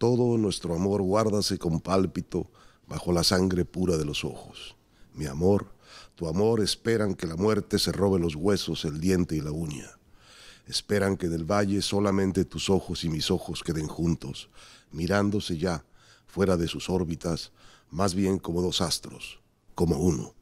todo nuestro amor guárdase con pálpito bajo la sangre pura de los ojos. Mi amor, tu amor esperan que la muerte se robe los huesos, el diente y la uña. Esperan que del valle solamente tus ojos y mis ojos queden juntos, mirándose ya, fuera de sus órbitas, más bien como dos astros, como uno.